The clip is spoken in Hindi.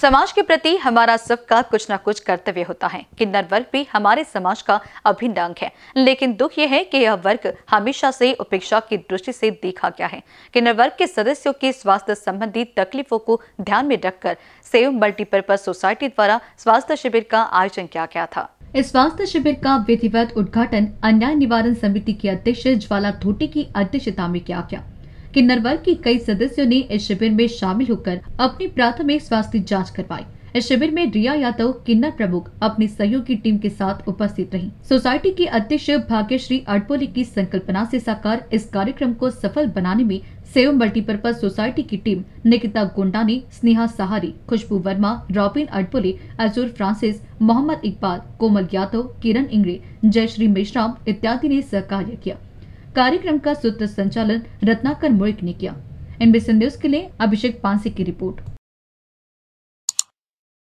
समाज के प्रति हमारा सबका कुछ ना कुछ कर्तव्य होता है किन्नर वर्ग भी हमारे समाज का अभिन्न अंग है लेकिन दुख यह है कि यह वर्ग हमेशा से उपेक्षा की दृष्टि से देखा गया है किन्नर वर्ग के सदस्यों की स्वास्थ्य संबंधी तकलीफों को ध्यान में रखकर सेव मल्टीपर्पज सोसाइटी द्वारा स्वास्थ्य शिविर का आयोजन किया गया था इस स्वास्थ्य शिविर का विधिवत उद्घाटन अन्याय निवारण समिति के अध्यक्ष ज्वाला धोटी की अध्यक्षता में किया गया किन्नर वर्ग के कई सदस्यों ने इस शिविर में शामिल होकर अपनी प्राथमिक स्वास्थ्य जाँच करवाई इस शिविर में रिया यादव किन्नर प्रमुख अपनी सहयोगी टीम के साथ उपस्थित रही सोसाइटी के अध्यक्ष भाग्यश्री अटपोली की संकल्पना से साकार इस कार्यक्रम को सफल बनाने में सेव मल्टीपर्पज सोसाइटी की team Nikita Gondani Sneha Sahari Khushbu Verma Robin Adpole Ajur Francis Mohammad Iqbal Komal Yadav Kiran Ingre Jayshree Meshram इत्यादि ने सहकार्य किया कार्यक्रम का सूत्र संचालन रत्नाकर मोइक ने किया एनबीसी न्यूज के लिए अभिषेक पांसे की रिपोर्ट